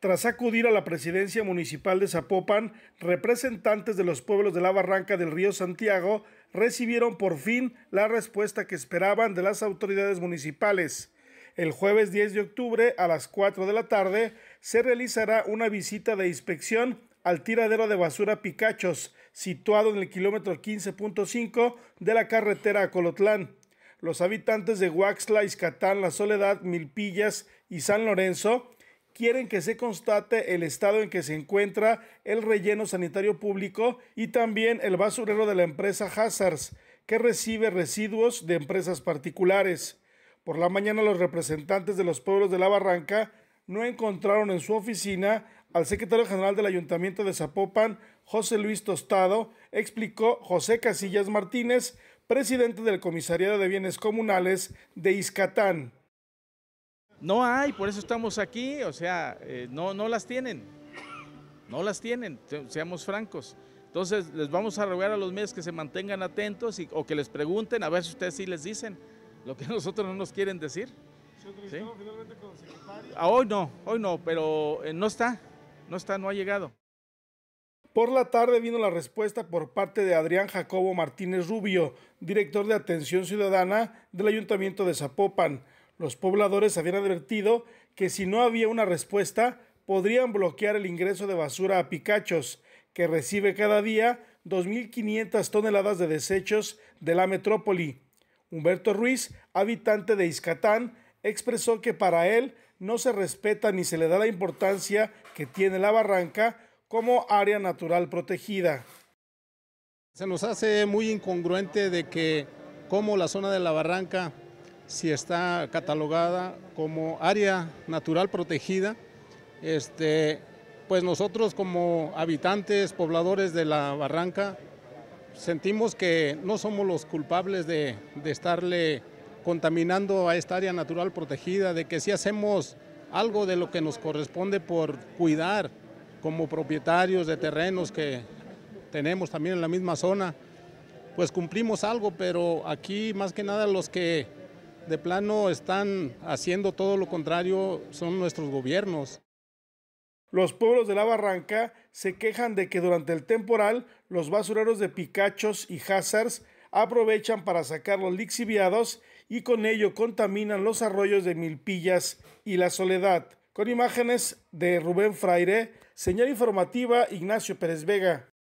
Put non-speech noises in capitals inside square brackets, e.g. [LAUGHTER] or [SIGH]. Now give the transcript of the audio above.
tras acudir a la presidencia municipal de Zapopan, representantes de los pueblos de la barranca del río Santiago recibieron por fin la respuesta que esperaban de las autoridades municipales. El jueves 10 de octubre a las 4 de la tarde se realizará una visita de inspección al tiradero de basura Picachos, situado en el kilómetro 15.5 de la carretera a Colotlán. Los habitantes de Huaxla, Iscatán, La Soledad, Milpillas y San Lorenzo quieren que se constate el estado en que se encuentra el relleno sanitario público y también el basurero de la empresa Hazards, que recibe residuos de empresas particulares. Por la mañana los representantes de los pueblos de la Barranca no encontraron en su oficina al secretario general del Ayuntamiento de Zapopan, José Luis Tostado, explicó José Casillas Martínez, presidente del Comisariado de Bienes Comunales de Izcatán. No hay, por eso estamos aquí, o sea, eh, no, no las tienen, no las tienen, seamos francos. Entonces les vamos a rogar a los medios que se mantengan atentos y, o que les pregunten a ver si ustedes sí les dicen lo que [LAUGHS] nosotros no nos quieren decir. Ah, hoy no, hoy no, pero eh, no está, no está, no ha llegado. Por la tarde vino la respuesta por parte de Adrián Jacobo Martínez Rubio, director de Atención Ciudadana del Ayuntamiento de Zapopan los pobladores habían advertido que si no había una respuesta, podrían bloquear el ingreso de basura a Picachos, que recibe cada día 2.500 toneladas de desechos de la metrópoli. Humberto Ruiz, habitante de Iscatán, expresó que para él no se respeta ni se le da la importancia que tiene la barranca como área natural protegida. Se nos hace muy incongruente de que como la zona de la barranca si está catalogada como área natural protegida. Este, pues nosotros como habitantes, pobladores de la barranca, sentimos que no somos los culpables de estarle contaminando a esta área natural protegida, de que si hacemos algo de lo que nos corresponde por cuidar como propietarios de terrenos que tenemos también en la misma zona, pues cumplimos algo, pero aquí más que nada los que de plano están haciendo todo lo contrario, son nuestros gobiernos. Los pueblos de la barranca se quejan de que durante el temporal los basureros de picachos y hazards aprovechan para sacar los lixiviados y con ello contaminan los arroyos de Milpillas y La Soledad. Con imágenes de Rubén Fraire, señal informativa Ignacio Pérez Vega.